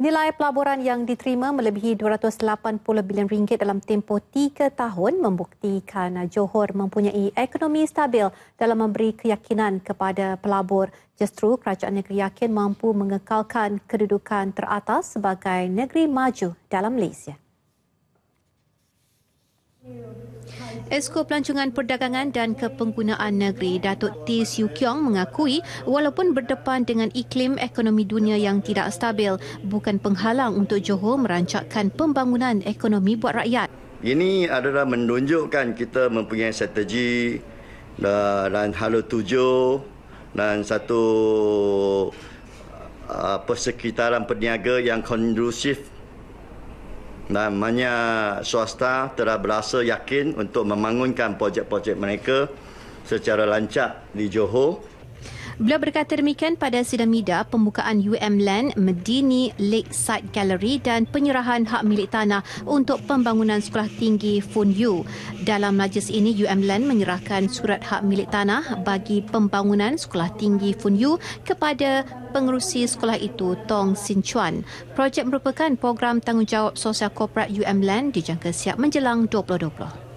Nilai pelaburan yang diterima melebihi 280 bilion ringgit dalam tempoh 3 tahun membuktikan Johor mempunyai ekonomi stabil dalam memberi keyakinan kepada pelabur. Justru kerajaan negeri yakin mampu mengekalkan kedudukan teratas sebagai negeri maju dalam Malaysia. Esko Pelancongan Perdagangan dan Kepenggunaan Negeri Datuk T. Siu Kiong mengakui walaupun berdepan dengan iklim ekonomi dunia yang tidak stabil bukan penghalang untuk Johor merancakkan pembangunan ekonomi buat rakyat. Ini adalah menunjukkan kita mempunyai strategi eh, dan halu tuju dan satu eh, persekitaran perniaga yang kondusif dan banyak swasta telah berasa yakin untuk membangunkan projek-projek mereka secara lancar di Johor Beliau berkata demikian pada sidang media pembukaan UM Land Medini Lakeside Gallery dan penyerahan hak milik tanah untuk pembangunan sekolah tinggi Fun Yu. Dalam majlis ini, UM Land menyerahkan surat hak milik tanah bagi pembangunan sekolah tinggi Fun Yu kepada pengerusi sekolah itu Tong Sin Chuan. Projek merupakan program tanggungjawab sosial korporat UM Land dijangka siap menjelang 2020.